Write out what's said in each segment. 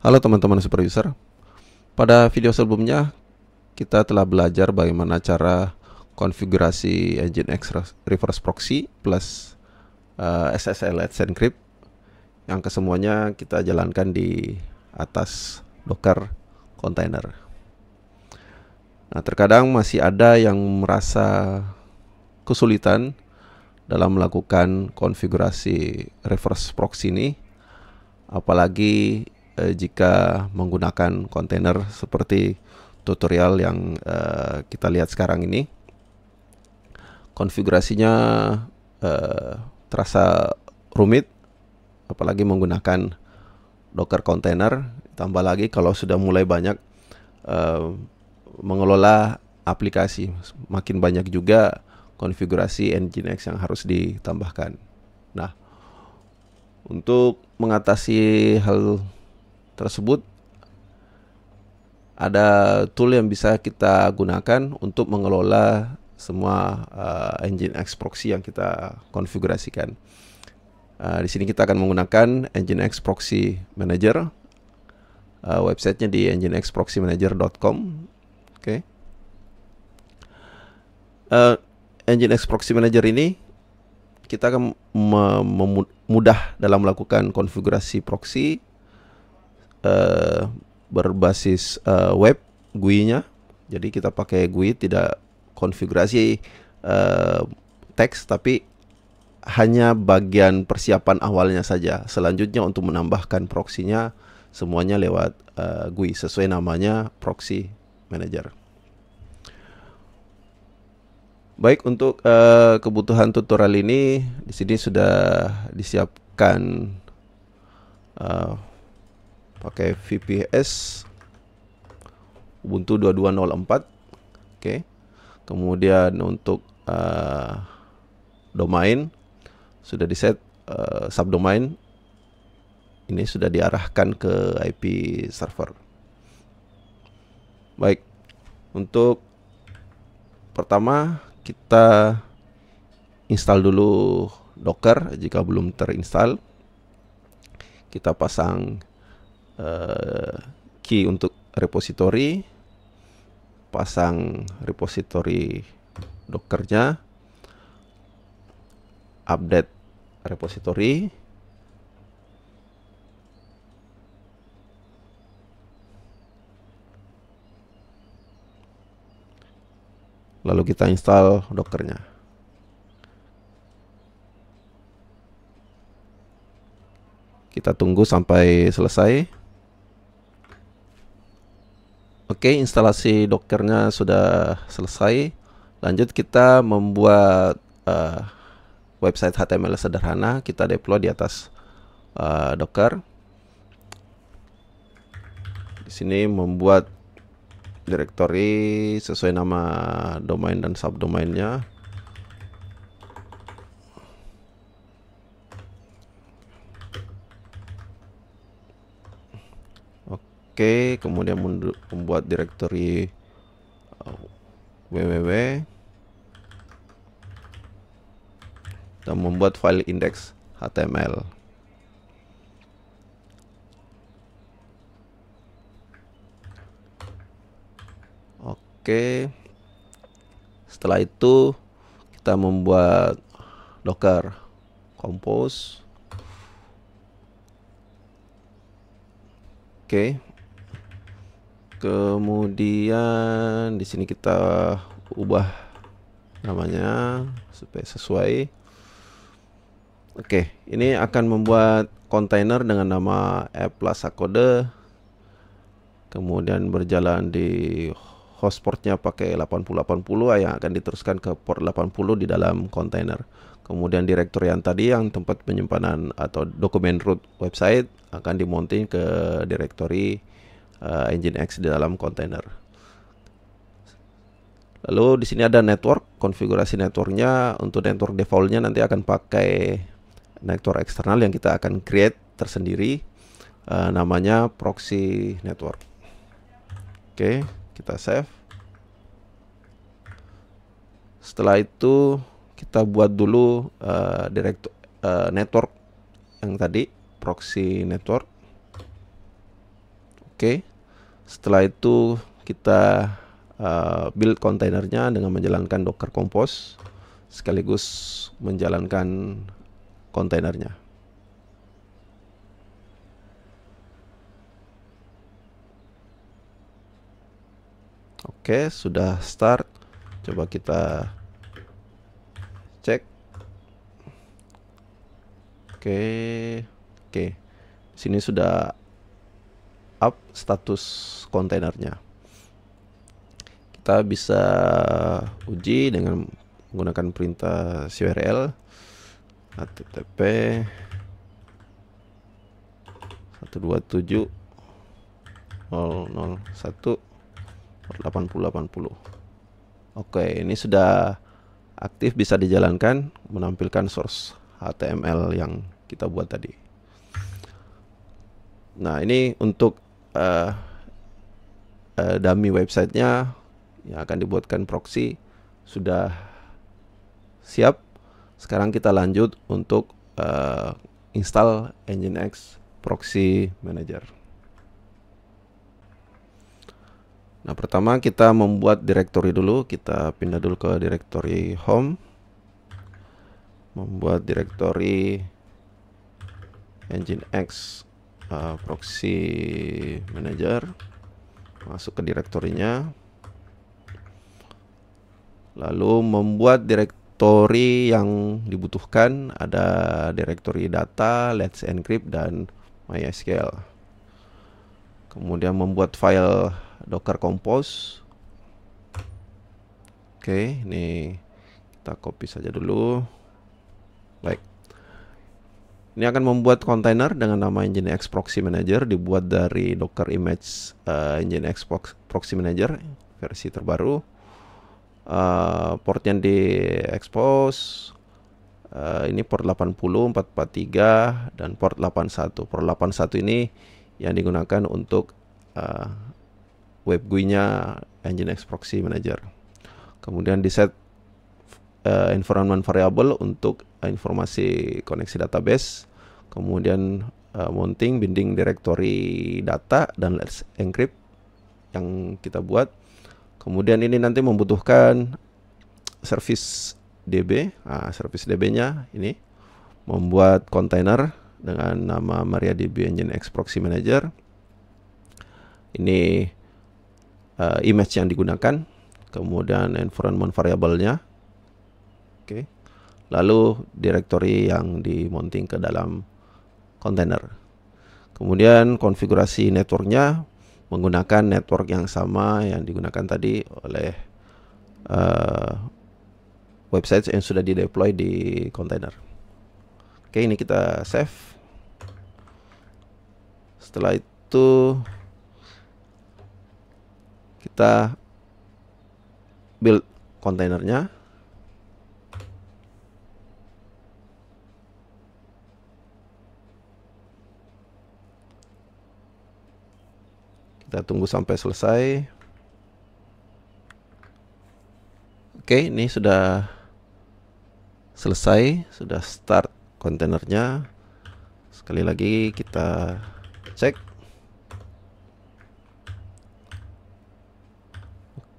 Halo teman-teman Super User. Pada video sebelumnya kita telah belajar bagaimana cara konfigurasi engine Nginx Reverse Proxy plus uh, eh, SSL at Encrypt yang kesemuanya kita jalankan di atas Docker container. Nah, terkadang masih ada yang merasa kesulitan dalam melakukan konfigurasi reverse proxy ini apalagi eh, jika menggunakan kontainer seperti tutorial yang eh, kita lihat sekarang ini. Konfigurasinya eh, terasa rumit, apalagi menggunakan Docker container. Tambah lagi kalau sudah mulai banyak eh, mengelola aplikasi, makin banyak juga konfigurasi Nginx yang harus ditambahkan. Nah, untuk mengatasi hal tersebut ada tool yang bisa kita gunakan untuk mengelola semua uh, engine X proxy yang kita konfigurasikan. Uh, di sini kita akan menggunakan engine X proxy manager. Uh, websitenya di enginexproxymanager.com. Oke. Okay. Uh, engine X proxy manager ini kita akan mudah dalam melakukan konfigurasi proxy Eh, berbasis uh, web GUI-nya. Jadi kita pakai GUI tidak konfigurasi uh, teks tapi hanya bagian persiapan awalnya saja. Selanjutnya untuk menambahkan proxy-nya semuanya lewat uh, GUI sesuai namanya proxy manager. Baik untuk uh, kebutuhan tutorial ini di sini sudah disiapkan uh, pakai VPS Ubuntu 2204 oke okay. kemudian untuk uh, domain sudah di set uh, eh, subdomain ini sudah diarahkan ke IP server baik untuk pertama kita install dulu docker jika belum terinstall kita pasang Eh, key untuk repository, pasang repository Dockernya, update repository, lalu kita install dockernya kita tunggu sampai selesai Oke, instalasi dockernya sudah selesai. Lanjut kita membuat uh, website HTML sederhana. Kita deploy di atas uh, docker. Di sini membuat directory sesuai nama domain dan subdomainnya. Oke, kemudian membuat directory uh, www dan membuat file index HTML. Oke. Setelah itu kita membuat Docker compose. Oke. Okay kemudian di sini kita ubah namanya supaya sesuai oke ini akan membuat kontainer dengan nama app plus kode kemudian berjalan di host portnya pakai 8080 yang akan diteruskan ke port 80 di dalam kontainer kemudian direktur yang tadi yang tempat penyimpanan atau dokumen root website akan dimonting ke direktori uh, eh, Nginx di dalam kontainer. Lalu di sini ada network, konfigurasi networknya untuk network defaultnya nanti akan pakai network eksternal yang kita akan create tersendiri, uh, namanya proxy network. Oke, okay, kita save. Setelah itu kita buat dulu uh, direct uh, network yang tadi proxy network. Oke. Okay. Setelah itu kita uh, build kontainernya dengan menjalankan Docker Compose sekaligus menjalankan kontainernya. Oke, sudah start. Coba kita cek. Oke. Oke. Sini sudah up status kontainernya. Kita bisa uji dengan menggunakan perintah CURL http puluh delapan puluh. Oke, ini sudah aktif bisa dijalankan menampilkan source HTML yang kita buat tadi. Nah, ini untuk uh, uh, dummy websitenya yang akan dibuatkan proxy sudah siap. Sekarang kita lanjut untuk uh, install Nginx proxy manager. Nah, pertama kita membuat directory dulu. Kita pindah dulu ke directory home. Membuat direktori Nginx uh, proxy manager masuk ke direktorinya lalu membuat direktori yang dibutuhkan ada direktori data let's encrypt dan mysql kemudian membuat file docker compose oke ini kita copy saja dulu baik ini akan membuat kontainer dengan nama Nginx Proxy Manager dibuat dari Docker Image uh, eh, Nginx Proxy Manager versi terbaru. Uh, eh, portnya di expose. Uh, eh, ini port 80, 443 dan port 81. Port 81 ini yang digunakan untuk uh, web GUI-nya Nginx Proxy Manager. Kemudian di set uh, environment variable untuk eh, informasi koneksi database, kemudian uh, mounting binding directory data dan let's encrypt yang kita buat. Kemudian ini nanti membutuhkan service DB, nah, service DB-nya ini membuat container dengan nama MariaDB Engine X Proxy Manager. Ini uh, image yang digunakan, kemudian environment variable variabelnya, lalu directory yang dimonting ke dalam kontainer. Kemudian konfigurasi networknya menggunakan network yang sama yang digunakan tadi oleh uh, eh, website yang sudah dideploy di kontainer. Oke, ini kita save. Setelah itu kita build kontainernya. Kita tunggu sampai selesai. Oke, ini sudah selesai, sudah start kontainernya. Sekali lagi kita cek.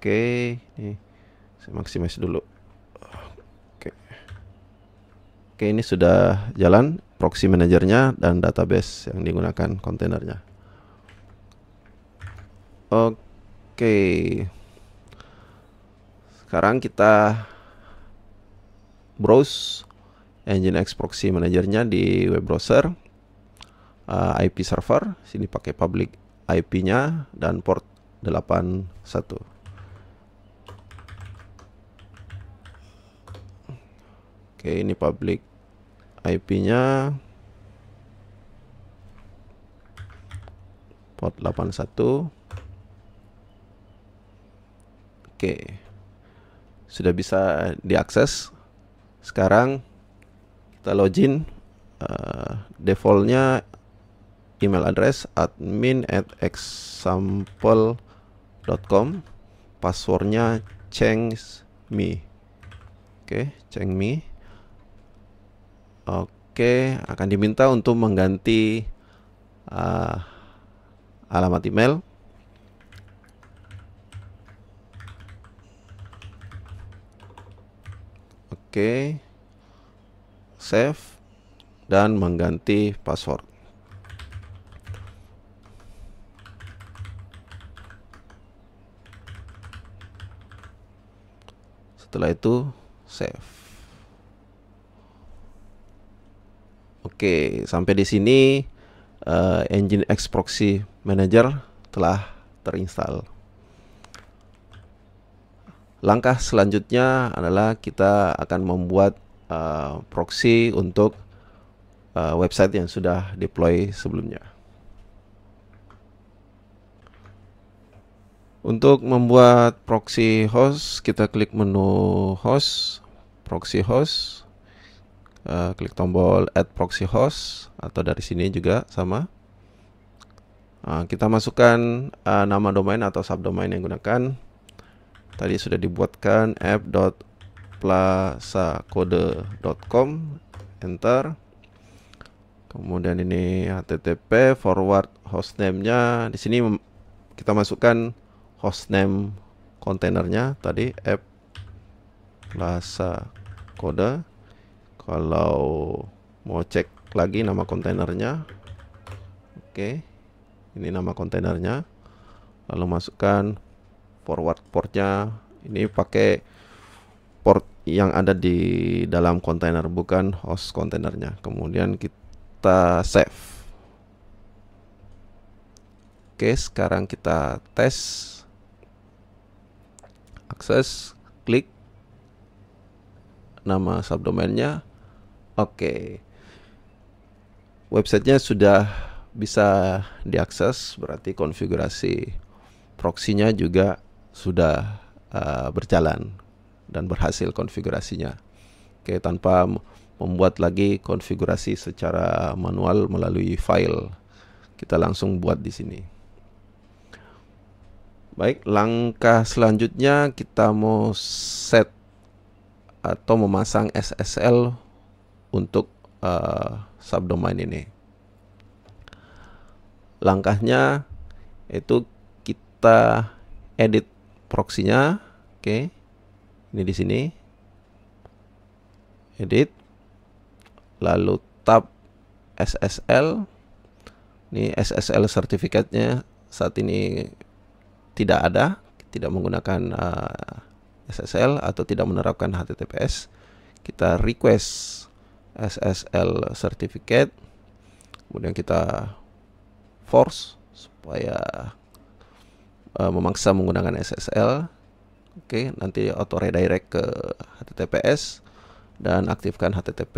Oke, ini saya maksimasi dulu. Oke. Oke, ini sudah jalan proxy manajernya dan database yang digunakan kontainernya. Oke. Sekarang kita browse X proxy manajernya di web browser. Uh, ah, IP server, sini pakai public IP-nya dan port 81. Oke, ini public IP-nya port 81. Oke. Sudah bisa diakses. Sekarang kita login uh, defaultnya email address admin at example.com passwordnya change me, oke okay, me, oke okay, akan diminta untuk mengganti uh, alamat email Oke. Save dan mengganti password. Setelah itu save. Oke, sampai di sini uh, Engine X Proxy Manager telah terinstall langkah selanjutnya adalah kita akan membuat uh, proxy untuk uh, website yang sudah deploy sebelumnya. Untuk membuat proxy host, kita klik menu host, proxy host, uh, klik tombol add proxy host atau dari sini juga sama. Uh, kita masukkan uh, nama domain atau subdomain yang gunakan tadi sudah dibuatkan app.plasakode.com enter kemudian ini http forward hostname-nya di sini kita masukkan hostname kontainernya tadi app plaza kode kalau mau cek lagi nama kontainernya oke okay. ini nama kontainernya lalu masukkan forward portnya ini pakai port yang ada di dalam kontainer bukan host kontainernya kemudian kita save Oke sekarang kita tes akses klik nama subdomainnya Oke websitenya sudah bisa diakses berarti konfigurasi proxy-nya juga sudah uh, berjalan dan berhasil konfigurasinya. Oke, tanpa membuat lagi konfigurasi secara manual melalui file. Kita langsung buat di sini. Baik, langkah selanjutnya kita mau set atau memasang SSL untuk uh, subdomain ini. Langkahnya itu kita edit proxy-nya. Oke. Ini di sini. Edit. Lalu tab SSL. Ini SSL sertifikatnya saat ini tidak ada, tidak menggunakan uh, eh, SSL atau tidak menerapkan HTTPS. Kita request SSL sertifikat, Kemudian kita force supaya uh, memaksa menggunakan SSL. Oke, okay, nanti auto redirect ke HTTPS dan aktifkan HTTP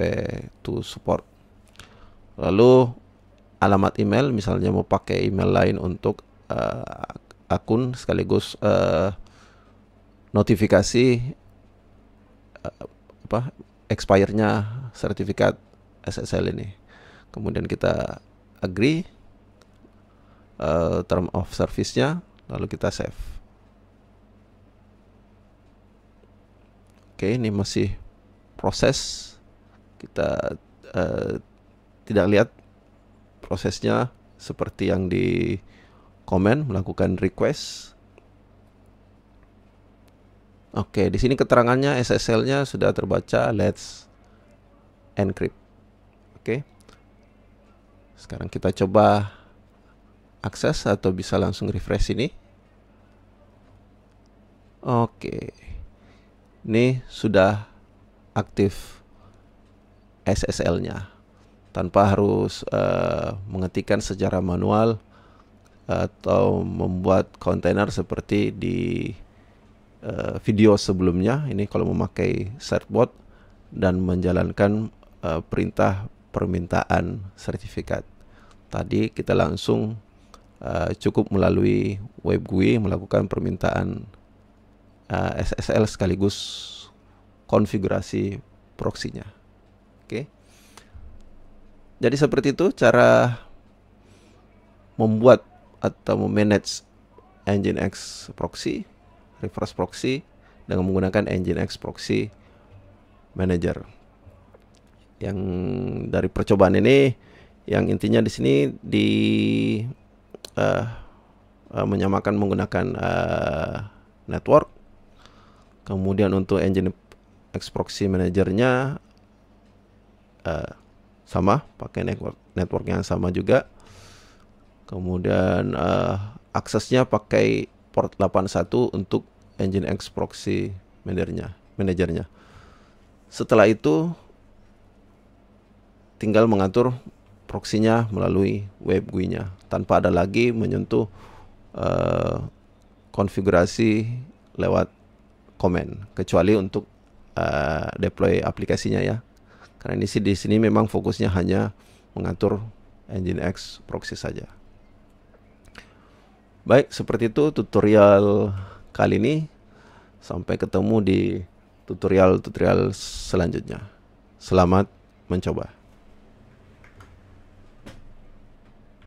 to support. Lalu alamat email misalnya mau pakai email lain untuk uh, akun sekaligus uh, notifikasi uh, apa expirednya sertifikat SSL ini. Kemudian kita agree uh, term of service-nya lalu kita save oke ini masih proses kita uh, tidak lihat prosesnya seperti yang di komen melakukan request Oke, di sini keterangannya SSL-nya sudah terbaca. Let's encrypt. Oke. Sekarang kita coba akses atau bisa langsung refresh ini. Oke. Ini sudah aktif SSL-nya tanpa harus uh, mengetikkan secara manual atau membuat kontainer seperti di uh, video sebelumnya ini kalau memakai certbot dan menjalankan uh, perintah permintaan sertifikat tadi kita langsung Eh, cukup melalui web GUI melakukan permintaan uh, eh, SSL sekaligus konfigurasi proxy-nya. Oke. Okay. Jadi seperti itu cara membuat atau memanage Nginx proxy, reverse proxy dengan menggunakan Nginx proxy manager. Yang dari percobaan ini yang intinya di sini di uh, uh, menyamakan menggunakan uh, network. Kemudian untuk engine proxy manajernya uh, sama, pakai network network yang sama juga. Kemudian uh, aksesnya pakai port 81 untuk engine X proxy manajernya, manajernya. Setelah itu tinggal mengatur proksinya melalui web GUI-nya tanpa ada lagi menyentuh uh, konfigurasi lewat komen kecuali untuk uh, deploy aplikasinya ya karena ini sih di sini memang fokusnya hanya mengatur Nginx proxy saja baik seperti itu tutorial kali ini sampai ketemu di tutorial-tutorial selanjutnya selamat mencoba